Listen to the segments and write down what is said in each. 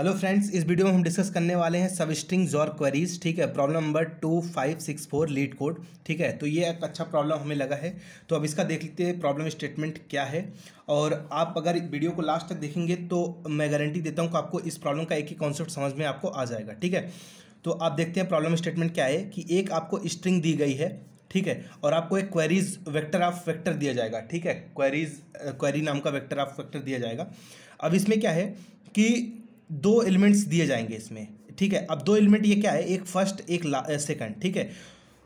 hello friends इस video में हम डिस्कस करने वाले हैं सब स्ट्रिंग्स और क्वेरीज ठीक है problem number two five six four LeetCode ठीक है तो ये एक अच्छा प्रॉब्लम हमें लगा है तो अब इसका देख लेते हैं प्रॉब्लम स्टेटमेंट क्या है और आप अगर वीडियो को लास्ट तक देखेंगे तो मैं गारंटी देता हूँ कि आपको इस प्रॉब्लम का एक ही कॉन्सेप्ट समझ में आपको आ जाएगा ठीक है तो आप देखते हैं प्रॉब्लम स्टेटमेंट क्या है कि एक आपको स्ट्रिंग दी गई है ठीक है और आपको एक क्वेरीज वेक्टर ऑफ वेक्टर दिया जाएगा ठीक है क्वेरीज क्वेरी नाम का वेक्टर ऑफ वेक्टर दिया जाएगा अब इसमें क्या है कि दो एलिमेंट्स दिए जाएंगे इसमें ठीक है अब दो एलिमेंट ये क्या है एक फर्स्ट एक सेकंड ठीक है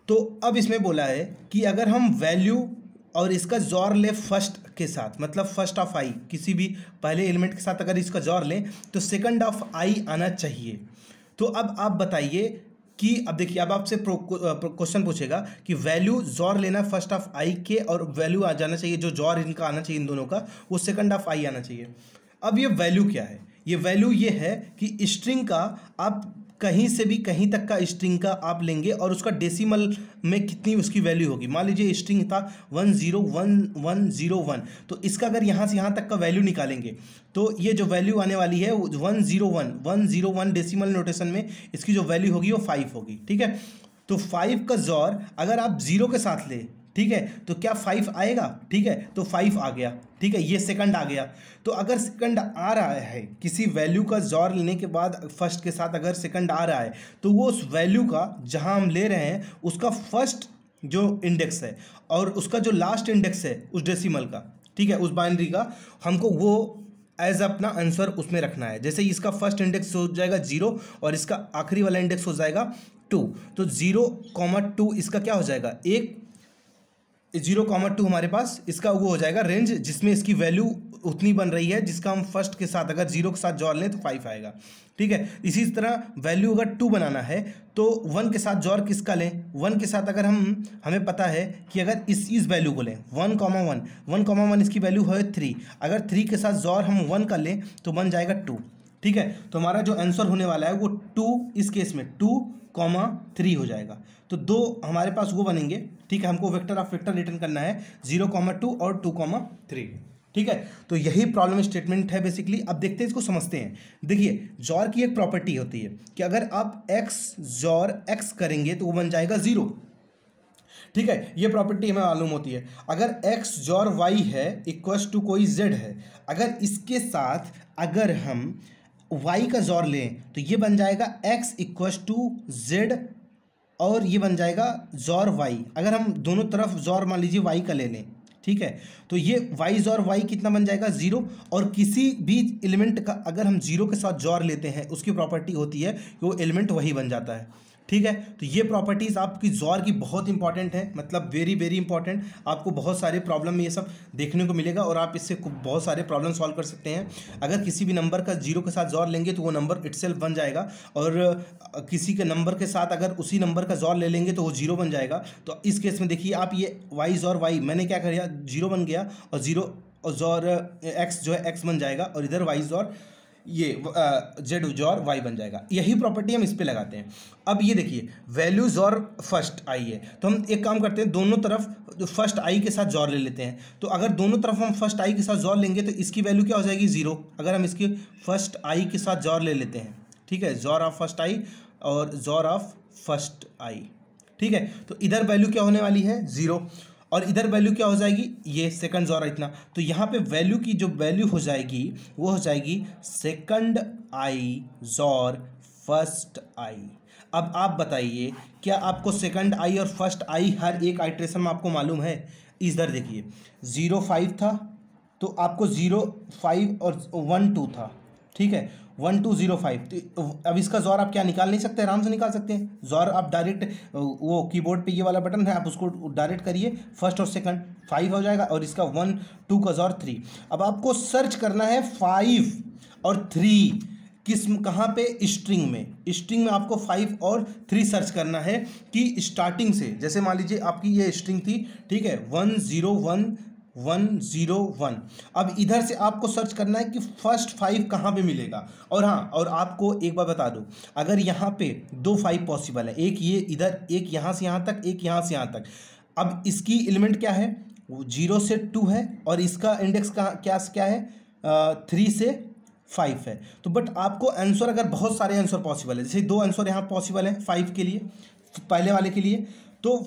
तो अब इसमें बोला है कि अगर हम वैल्यू और इसका जोर ले फर्स्ट के साथ मतलब फर्स्ट ऑफ आई किसी भी पहले एलिमेंट के साथ अगर इसका जोर लें तो सेकंड ऑफ आई आना चाहिए तो अब आप बताइए कि अब देखिए अब आपसे क्वेश्चन पूछेगा कि वैल्यू जोर लेना फर्स्ट ऑफ आई के और वैल्यू आ जाना चाहिए जो जौर इनका आना चाहिए इन दोनों का वो सेकंड ऑफ आई आना चाहिए अब ये वैल्यू क्या है ये वैल्यू ये है कि स्ट्रिंग का आप कहीं से भी कहीं तक का स्ट्रिंग का आप लेंगे और उसका डेसिमल में कितनी उसकी वैल्यू होगी मान लीजिए स्ट्रिंग था one zero one one zero one तो इसका अगर यहाँ से यहाँ तक का वैल्यू निकालेंगे तो ये जो वैल्यू आने वाली है one zero one one zero one decimal notation में इसकी जो वैल्यू होगी वो फाइव होगी ठीक है तो फाइव का जोर अगर आप ज़ीरो के साथ ले ठीक है तो क्या फाइव आएगा ठीक है तो फाइव आ गया ठीक है ये सेकंड आ गया तो अगर सेकंड आ रहा है किसी वैल्यू का जोर लेने के बाद फर्स्ट के साथ अगर सेकंड आ रहा है तो वो उस वैल्यू का जहां हम ले रहे हैं उसका फर्स्ट जो इंडेक्स है और उसका जो लास्ट इंडेक्स है उस डेसीमल का ठीक है उस बाइनरी का हमको वो एज अपना आंसर उसमें रखना है जैसे इसका फर्स्ट इंडेक्स हो जाएगा जीरो और इसका आखिरी वाला इंडेक्स हो जाएगा टू तो जीरो कॉमा टू इसका क्या हो जाएगा एक जीरो कॉमा टू हमारे पास इसका वो हो जाएगा रेंज जिसमें इसकी वैल्यू उतनी बन रही है जिसका हम फर्स्ट के साथ अगर जीरो के साथ जोड़ लें तो फाइव आएगा ठीक है इसी तरह वैल्यू अगर टू बनाना है तो वन के साथ जोर किसका लें वन के साथ अगर हम हमें पता है कि अगर इस इस वैल्यू को लें one comma one one comma one इसकी वैल्यू है थ्री अगर थ्री के साथ जोर हम वन का लें तो बन जाएगा टू ठीक है तो हमारा जो आंसर होने वाला है वो टू इस केस में टू कॉमा थ्री हो जाएगा तो दो हमारे पास वो बनेंगे ठीक है हमको वेक्टर ऑफ वेक्टर रिटर्न करना है जीरो कॉमा टू और टू कॉमा थ्री ठीक है तो यही प्रॉब्लम स्टेटमेंट है बेसिकली अब देखते हैं इसको समझते हैं देखिए जॉर की एक प्रॉपर्टी होती है कि अगर आप एक्स जॉर एक्स करेंगे तो वो बन जाएगा ज़ीरो ठीक है ये प्रॉपर्टी हमें मालूम होती है अगर एक्स जॉर वाई है इक्वस टू कोई जेड है अगर इसके साथ अगर हम वाई का जोर लें तो ये बन जाएगा एक्स इक्वस टू जेड और ये बन जाएगा जोर वाई अगर हम दोनों तरफ जोर मान लीजिए वाई का ले लें ठीक है तो ये वाई जोर वाई कितना बन जाएगा ज़ीरो और किसी भी एलिमेंट का अगर हम ज़ीरो के साथ जोर लेते हैं उसकी प्रॉपर्टी होती है कि वो एलिमेंट वही बन जाता है ठीक है तो ये प्रॉपर्टीज़ आपकी जोर की बहुत इंपॉर्टेंट है मतलब वेरी वेरी इंपॉर्टेंट आपको बहुत सारे प्रॉब्लम में ये सब देखने को मिलेगा और आप इससे बहुत सारे प्रॉब्लम सॉल्व कर सकते हैं अगर किसी भी नंबर का जीरो के साथ जोर लेंगे तो वो नंबर इट बन जाएगा और किसी के नंबर के साथ अगर उसी नंबर का जोर ले लेंगे तो वो जीरो बन जाएगा तो इस केस में देखिए आप ये वाई जोर वाई मैंने क्या कर जीरो बन गया और जीरो और जोर एक्स जो है एक्स बन जाएगा और इधर वाई जोर ये जेड जॉर वाई बन जाएगा यही प्रॉपर्टी हम इस पर लगाते हैं अब ये देखिए वैल्यू जॉर फर्स्ट आई है तो हम एक काम करते हैं दोनों तरफ फर्स्ट आई के साथ जॉर ले लेते हैं तो अगर दोनों तरफ हम फर्स्ट आई के साथ जॉर लेंगे तो इसकी वैल्यू क्या हो जाएगी ज़ीरो अगर हम इसकी फर्स्ट आई के साथ जॉर ले लेते हैं ठीक है जॉर ऑफ फर्स्ट आई और जॉर ऑफ फर्स्ट आई ठीक है तो इधर वैल्यू क्या होने वाली है ज़ीरो और इधर वैल्यू क्या हो जाएगी ये सेकंड्स और इतना तो यहाँ पे वैल्यू की जो वैल्यू हो जाएगी वो हो जाएगी second I xor first I अब आप बताइए क्या आपको सेकंड आई और फर्स्ट आई हर एक आइट्रेशन में आपको मालूम है इधर देखिए ज़ीरो फाइव था तो आपको ज़ीरो फाइव और वन टू था ठीक है वन टू जीरो फाइव तो अब इसका ज़ोर आप क्या निकाल नहीं सकते आराम से निकाल सकते हैं ज़ोर आप डायरेक्ट वो कीबोर्ड पे ये वाला बटन है आप उसको डायरेक्ट करिए फर्स्ट और सेकंड फाइव हो जाएगा और इसका वन टू का ज़ोर थ्री अब आपको सर्च करना है फाइव और थ्री किस्म कहाँ पे स्ट्रिंग में स्ट्रिंग में आपको फाइव और थ्री सर्च करना है कि स्टार्टिंग से जैसे मान लीजिए आपकी ये स्ट्रिंग थी ठीक है one zero one one zero one अब इधर से आपको सर्च करना है कि फर्स्ट फाइव कहाँ पे मिलेगा और हाँ और आपको एक बार बता दो अगर यहाँ पे दो फाइव पॉसिबल है एक ये इधर एक यहाँ से यहाँ तक एक यहाँ से यहाँ तक अब इसकी एलिमेंट क्या है जीरो से टू है और इसका इंडेक्स कहाँ क्या क्या है थ्री से फाइव है तो बट आपको आंसर अगर बहुत सारे आंसर पॉसिबल है जैसे दो आंसर यहाँ पॉसिबल है फाइव के लिए पहले वाले के लिए तो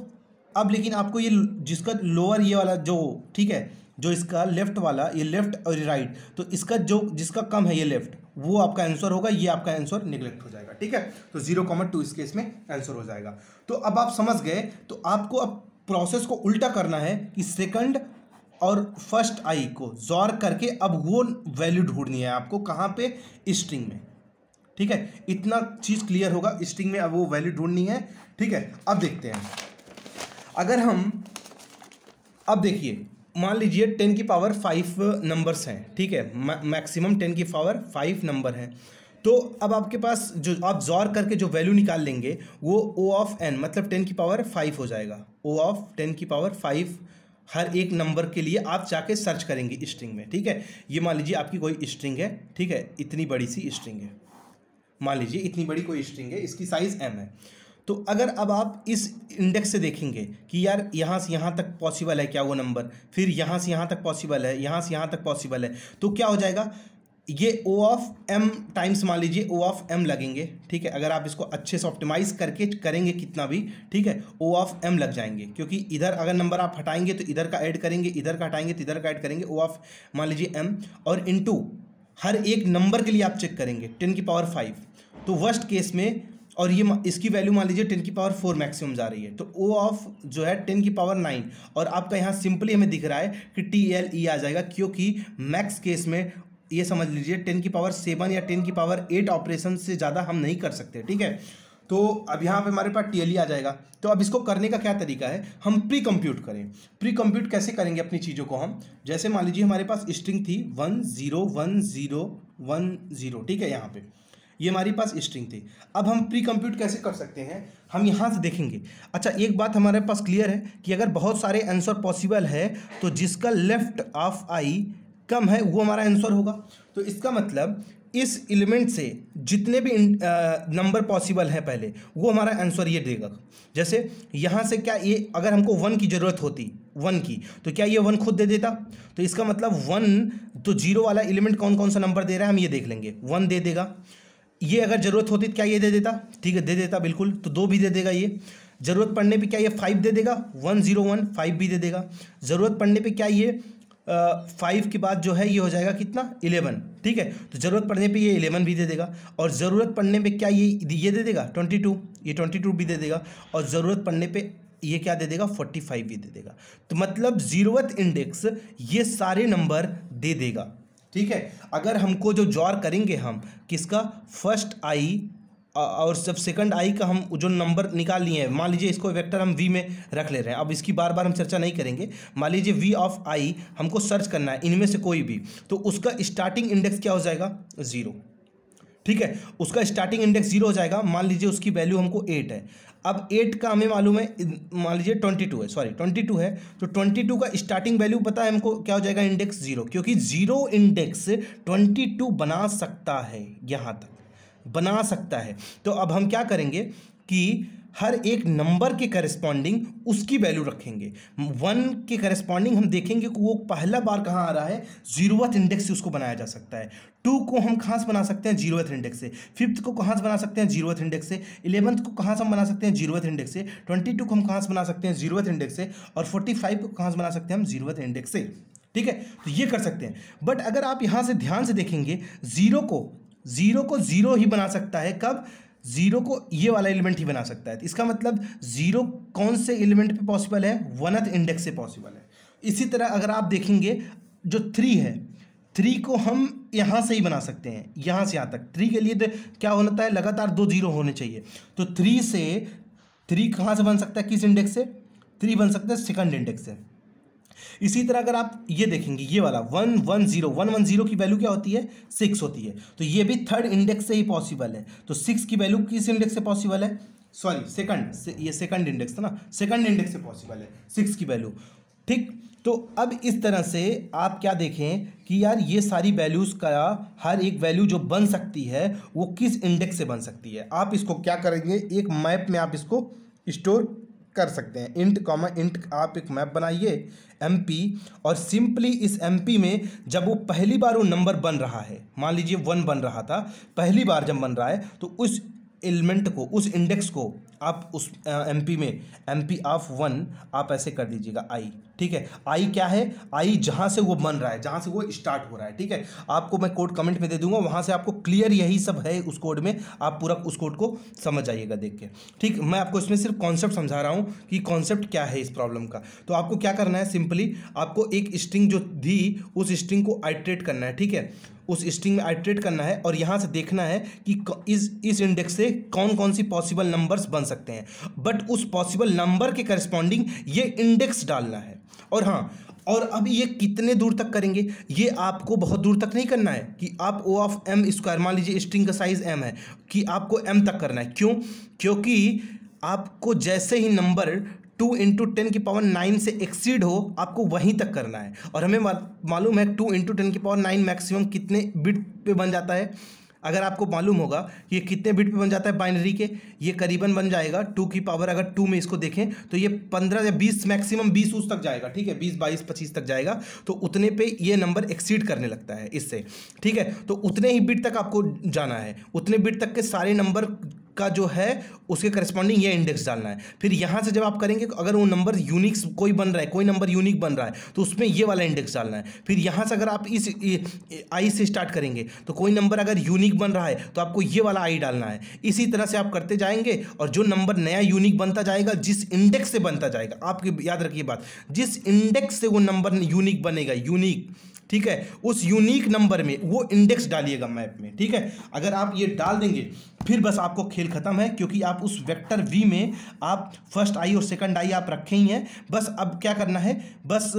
अब लेकिन आपको ये जिसका लोअर ये वाला जो ठीक है जो इसका लेफ्ट वाला ये लेफ्ट और ये राइट तो इसका जो जिसका कम है ये लेफ्ट वो आपका आंसर होगा ये आपका आंसर निगलेक्ट हो जाएगा ठीक है तो जीरो कॉमर टू इसके इसमें आंसर हो जाएगा तो अब आप समझ गए तो आपको अब प्रोसेस को उल्टा करना है कि सेकंड और फर्स्ट आई को जॉर करके अब वो वैल्यू ढूंढनी है आपको कहाँ पे स्ट्रिंग में ठीक है इतना चीज़ क्लियर होगा स्ट्रिंग में अब वो वैल्यू ढूंढनी है ठीक है अब देखते हैं अगर हम अब देखिए मान लीजिए टेन की पावर फाइव नंबर्स हैं ठीक है मैक्सिमम टेन की पावर फाइव नंबर हैं तो अब आपके पास जो आप जॉर करके जो वैल्यू निकाल लेंगे वो ओ ऑफ एन मतलब टेन की पावर फाइव हो जाएगा ओ ऑफ टेन की पावर फाइव हर एक नंबर के लिए आप जाके सर्च करेंगे स्ट्रिंग में ठीक है ये मान लीजिए आपकी कोई स्ट्रिंग है ठीक है इतनी बड़ी सी स्ट्रिंग है मान लीजिए इतनी बड़ी कोई स्ट्रिंग है इसकी साइज़ एम है तो अगर अब आप इस इंडेक्स से देखेंगे कि यार यहाँ से यहाँ तक पॉसिबल है क्या वो नंबर फिर यहाँ से यहाँ तक पॉसिबल है यहाँ से यहाँ तक पॉसिबल है तो क्या हो जाएगा ये ओ ऑफ एम टाइम्स मान लीजिए ओ ऑफ एम लगेंगे ठीक है अगर आप इसको अच्छे से ऑप्टिमाइज करके करेंगे कितना भी ठीक है ओ ऑफ एम लग जाएंगे क्योंकि इधर अगर नंबर आप हटाएंगे तो इधर का ऐड करेंगे इधर का हटाएंगे तो इधर का ऐड करेंगे ओ ऑफ मान लीजिए एम और इनटू हर एक नंबर के लिए आप चेक करेंगे टेन की पावर फाइव तो वर्स्ट केस में और ये इसकी वैल्यू मान लीजिए टेन की पावर फोर मैक्सिमम जा रही है तो ओ ऑफ जो है टेन की पावर नाइन और आपका यहाँ सिंपली हमें दिख रहा है कि टी एल ई आ जाएगा क्योंकि मैक्स केस में ये समझ लीजिए टेन की पावर सेवन या टेन की पावर एट ऑपरेशन से ज़्यादा हम नहीं कर सकते ठीक है तो अब यहाँ पे हमारे पास टी एल ई आ जाएगा तो अब इसको करने का क्या तरीका है हम प्री कंप्यूट करें प्री कंप्यूट कैसे करेंगे अपनी चीज़ों को हम जैसे मान लीजिए हमारे पास स्ट्रिंग थी one zero one zero one zero ठीक है यहाँ पे ये हमारे पास स्ट्रिंग थी अब हम प्री कंप्यूट कैसे कर सकते हैं हम यहाँ से देखेंगे अच्छा एक बात हमारे पास क्लियर है कि अगर बहुत सारे आंसर पॉसिबल है तो जिसका लेफ्ट ऑफ आई कम है वो हमारा आंसर होगा तो इसका मतलब इस एलिमेंट से जितने भी नंबर पॉसिबल है पहले वो हमारा आंसर ये देगा जैसे यहाँ से क्या ये अगर हमको वन की ज़रूरत होती वन की तो क्या ये वन खुद दे देता तो इसका मतलब वन तो जीरो वाला एलिमेंट कौन कौन सा नंबर दे रहा है हम ये देख लेंगे वन दे देगा ये अगर ज़रूरत होती तो क्या ये दे देता ठीक है दे देता बिल्कुल तो दो भी दे देगा ये ज़रूरत पड़ने पे क्या ये फाइव दे देगा वन ज़ीरो वन फाइव भी दे देगा ज़रूरत पड़ने पे क्या ये फाइव के बाद जो है ये हो जाएगा कितना इलेवन ठीक है तो ज़रूरत पड़ने पे ये इलेवन भी दे देगा और ज़रूरत पड़ने पे क्या ये ये दे देगा ट्वेंटी टू ये ट्वेंटी टू भी दे देगा और ज़रूरत पड़ने पे ये क्या दे देगा फोर्टी फाइव भी दे देगा तो मतलब ज़ीरोथ इंडेक्स ये सारे नंबर दे देगा ठीक है अगर हमको जो जॉर करेंगे हम किसका फर्स्ट आई और जब सेकंड आई का हम जो नंबर निकाल लिए हैं मान लीजिए इसको वेक्टर हम वी में रख ले रहे हैं अब इसकी बार बार हम चर्चा नहीं करेंगे मान लीजिए वी ऑफ आई हमको सर्च करना है इनमें से कोई भी तो उसका स्टार्टिंग इंडेक्स क्या हो जाएगा ज़ीरो ठीक है उसका स्टार्टिंग इंडेक्स जीरो हो जाएगा मान लीजिए उसकी वैल्यू हमको एट है अब एट का हमें मालूम है मान लीजिए ट्वेंटी टू है सॉरी ट्वेंटी टू है तो ट्वेंटी टू का स्टार्टिंग वैल्यू पता है हमको क्या हो जाएगा इंडेक्स जीरो क्योंकि जीरो इंडेक्स ट्वेंटी टू बना सकता है यहाँ तक बना सकता है तो अब हम क्या करेंगे कि हर एक नंबर के करस्पॉन्डिंग उसकी वैल्यू रखेंगे वन के करस्पॉन्डिंग हम देखेंगे कि वो पहला बार कहाँ आ रहा है जीरोथ इंडेक्स से उसको बनाया जा सकता है टू को हम कहाँ से बना सकते हैं जीरोथ इंडेक्स से फिफ्थ को कहाँ से बना सकते हैं जीरोथ इंडेक्स से इलेवंथ को कहाँ से हम बना सकते हैं जीरोथ इंडेक्स से ट्वेंटी टू को हम कहाँ से बना सकते हैं जीरोथ इंडेक्स से और फोर्टी फाइव को कहाँ से बना सकते हैं हम जीरोथ इंडेक्स से ठीक है तो ये कर सकते हैं बट अगर आप यहाँ से ध्यान से देखेंगे जीरो को जीरो को जीरो ही बना सकता है कब जीरो को ये वाला एलिमेंट ही बना सकता है इसका मतलब जीरो कौन से एलिमेंट पे पॉसिबल है वनथ इंडेक्स से पॉसिबल है इसी तरह अगर आप देखेंगे जो थ्री है थ्री को हम यहाँ से ही बना सकते हैं यहाँ से यहाँ तक थ्री के लिए तो क्या होता है लगातार दो जीरो होने चाहिए तो थ्री से थ्री कहाँ से बन सकता है किस इंडेक्स से थ्री बन सकता है सेकंड इंडेक्स से इसी तरह अगर आप ये देखेंगे ये वाला one one zero one one zero की वैल्यू क्या होती है सिक्स होती है तो ये भी थर्ड इंडेक्स से ही पॉसिबल है तो सिक्स की वैल्यू किस इंडेक्स से पॉसिबल है सॉरी सेकंड से, ये सेकंड इंडेक्स था ना सेकंड इंडेक्स से पॉसिबल है सिक्स की वैल्यू ठीक तो अब इस तरह से आप क्या देखें कि यार ये सारी वैल्यूज़ का हर एक वैल्यू जो बन सकती है वो किस इंडेक्स से बन सकती है आप इसको क्या करेंगे एक मैप में आप इसको स्टोर कर सकते हैं इंट कॉमा इंट आप एक मैप बनाइए एम और सिंपली इस एम में जब वो पहली बार वो नंबर बन रहा है मान लीजिए वन बन रहा था पहली बार जब बन रहा है तो उस एलिमेंट को उस इंडेक्स को आप उस एम पी में एम पी ऑफ वन आप ऐसे कर दीजिएगा आई ठीक है आई क्या है आई जहाँ से वो बन रहा है जहाँ से वो स्टार्ट हो रहा है ठीक है आपको मैं कोड कमेंट में दे दूंगा वहाँ से आपको क्लियर यही सब है उस कोड में आप पूरा उस कोड को समझ आइएगा देख के ठीक मैं आपको इसमें सिर्फ कॉन्सेप्ट समझा रहा हूँ कि कॉन्सेप्ट क्या है इस प्रॉब्लम का तो आपको क्या करना है सिंपली आपको एक स्ट्रिंग जो दी उस स्ट्रिंग को आइट्रेट करना है ठीक है उस स्ट्रिंग में आइट्रेट करना है और यहाँ से देखना है कि इस इस इंडेक्स से कौन कौन सी पॉसिबल नंबर्स बन सकते हैं बट उस पॉसिबल नंबर के करस्पॉन्डिंग ये इंडेक्स डालना है और हाँ और अब ये कितने दूर तक करेंगे ये आपको बहुत दूर तक नहीं करना है कि आप ओ ऑफ एम स्क्वायर मान लीजिए स्ट्रिंग का साइज एम है कि आपको एम तक करना है क्यों क्योंकि आपको जैसे ही नंबर टू इंटू टेन की पावर नाइन से एक्सीड हो आपको वहीं तक करना है और हमें मालूम है टू इंटू टेन की पावर नाइन मैक्सिमम कितने बिट पे बन जाता है अगर आपको मालूम होगा कि ये कितने बिट पे बन जाता है बाइनरी के ये करीबन बन जाएगा टू की पावर अगर टू में इसको देखें तो ये पंद्रह या बीस मैक्सिमम बीस उस तक जाएगा ठीक है बीस बाईस पच्चीस तक जाएगा तो उतने पे ये नंबर एक्सीड करने लगता है इससे ठीक है तो उतने ही बिट तक आपको जाना है उतने बिट तक के सारे नंबर का जो है उसके करस्पॉन्डिंग ये इंडेक्स डालना है फिर यहाँ से जब आप करेंगे अगर वो नंबर यूनिक्स कोई बन रहा है कोई नंबर यूनिक बन रहा है तो उसमें ये वाला इंडेक्स डालना है फिर यहाँ से अगर आप इस आई से स्टार्ट करेंगे तो कोई नंबर अगर यूनिक बन रहा है तो आपको ये वाला आई डालना है इसी तरह से आप करते जाएंगे और जो नंबर नया यूनिक बनता जाएगा जिस इंडेक्स से बनता जाएगा आपकी याद रखिए बात जिस इंडेक्स से वो नंबर यूनिक बनेगा यूनिक ठीक है उस यूनिक नंबर में वो इंडेक्स डालिएगा मैप में ठीक है अगर आप ये डाल देंगे फिर बस आपको खेल खत्म है क्योंकि आप उस वेक्टर वी में आप फर्स्ट आई और सेकंड आई आप रखे ही हैं बस अब क्या करना है बस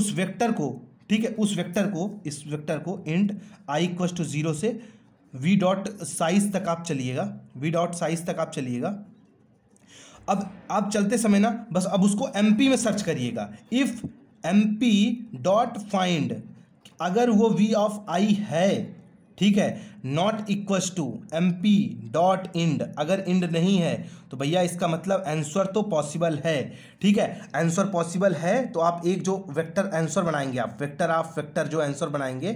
उस वेक्टर को ठीक है उस वेक्टर को इस वेक्टर को int I equal to zero से वी डॉट साइज तक आप चलिएगा वी डॉट साइज तक आप चलिएगा अब आप चलते समय ना बस अब उसको एम में सर्च करिएगा if M P dot find अगर वो वी ऑफ आई है ठीक है not equals to M P dot end अगर इंड नहीं है तो भैया इसका मतलब आंसर तो पॉसिबल है ठीक है आंसर पॉसिबल है तो आप एक जो वेक्टर आंसर बनाएंगे आप वेक्टर ऑफ वेक्टर जो आंसर बनाएंगे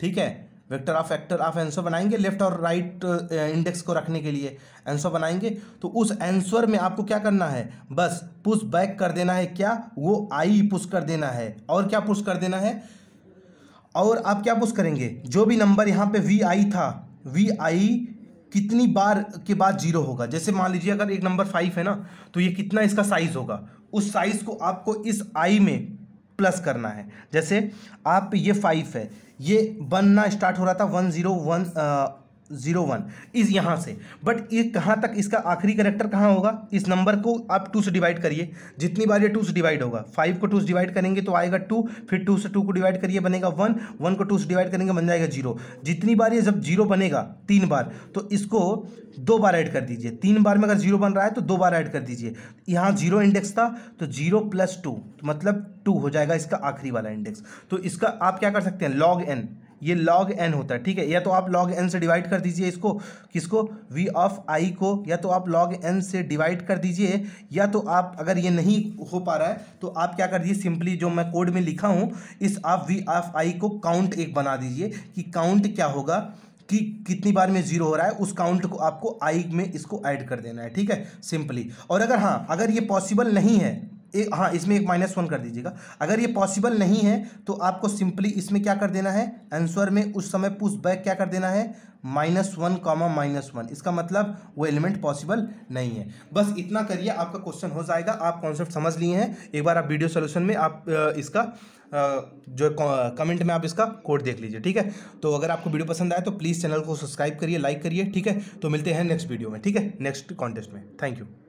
ठीक है vector of vector of answer बनाएंगे लेफ्ट और राइट इंडेक्स को रखने के लिए आंसर बनाएंगे तो उस आंसर में आपको क्या करना है बस पुश बैक कर देना है क्या वो आई पुश कर देना है और क्या पुश कर देना है और आप क्या पुश करेंगे जो भी नंबर यहाँ पे वी आई था वी आई कितनी बार के बाद जीरो होगा जैसे मान लीजिए अगर एक नंबर फाइव है ना तो ये कितना इसका साइज़ होगा उस साइज़ को आपको इस आई में प्लस करना है जैसे आप ये फाइव है ये बनना स्टार्ट हो रहा था one zero one zero one इस यहाँ से बट ये कहाँ तक इसका आखिरी करेक्टर कहाँ होगा इस नंबर को आप टू से डिवाइड करिए जितनी बार ये टू से डिवाइड होगा फाइव को टू से डिवाइड करेंगे तो आएगा टू फिर टू से टू को डिवाइड करिए बनेगा वन वन को टू से डिवाइड करेंगे बन जाएगा जीरो जितनी बार ये जब जीरो बनेगा तीन बार तो इसको दो बार ऐड कर दीजिए तीन बार में अगर जीरो बन रहा है तो दो बार ऐड कर दीजिए यहाँ जीरो इंडेक्स था तो जीरो प्लस टू मतलब टू हो जाएगा इसका आखिरी वाला इंडेक्स तो इसका आप क्या कर सकते हैं लॉग एन ये लॉग एन होता है ठीक है या तो आप लॉग एन से डिवाइड कर दीजिए इसको किसको वी ऑफ आई को या तो आप लॉग एन से डिवाइड कर दीजिए या तो आप अगर ये नहीं हो पा रहा है तो आप क्या कर दीजिए सिंपली जो मैं कोड में लिखा हूँ इस आप वी ऑफ आई को काउंट एक बना दीजिए कि काउंट क्या होगा कि कितनी बार में जीरो हो रहा है उस काउंट को आपको आई में इसको ऐड कर देना है ठीक है सिंपली और अगर हाँ अगर ये पॉसिबल नहीं है ए, हाँ इसमें एक माइनस वन कर दीजिएगा अगर ये पॉसिबल नहीं है तो आपको सिंपली इसमें क्या कर देना है आंसर में उस समय पुश बैक क्या कर देना है minus one comma minus one इसका मतलब वो एलिमेंट पॉसिबल नहीं है बस इतना करिए आपका क्वेश्चन हो जाएगा आप कॉन्सेप्ट समझ लिए हैं एक बार आप वीडियो सोल्यूशन में आप इसका जो कमेंट में आप इसका कोड देख लीजिए ठीक है तो अगर आपको वीडियो पसंद आए तो प्लीज़ चैनल को सब्सक्राइब करिए लाइक करिए ठीक है तो मिलते हैं नेक्स्ट वीडियो में ठीक है नेक्स्ट कॉन्टेस्ट में थैंक यू